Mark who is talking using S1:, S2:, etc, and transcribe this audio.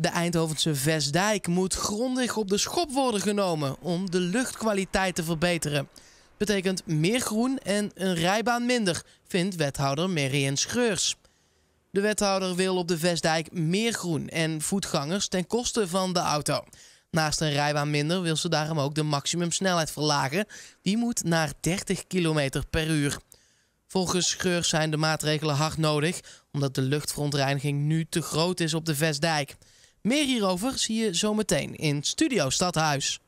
S1: De Eindhovense Vestdijk moet grondig op de schop worden genomen om de luchtkwaliteit te verbeteren. Betekent meer groen en een rijbaan minder, vindt wethouder Merien Schreurs. De wethouder wil op de Vestdijk meer groen en voetgangers ten koste van de auto. Naast een rijbaan minder wil ze daarom ook de maximumsnelheid verlagen. Die moet naar 30 km per uur. Volgens Scheurs zijn de maatregelen hard nodig, omdat de luchtverontreiniging nu te groot is op de Vestdijk. Meer hierover zie je zometeen in Studio Stadhuis.